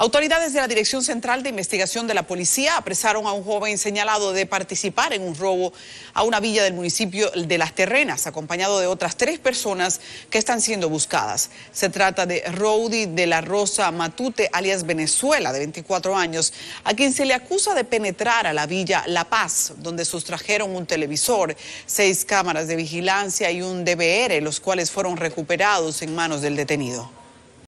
Autoridades de la Dirección Central de Investigación de la Policía apresaron a un joven señalado de participar en un robo a una villa del municipio de Las Terrenas, acompañado de otras tres personas que están siendo buscadas. Se trata de Rodi de la Rosa Matute, alias Venezuela, de 24 años, a quien se le acusa de penetrar a la villa La Paz, donde sustrajeron un televisor, seis cámaras de vigilancia y un DVR, los cuales fueron recuperados en manos del detenido.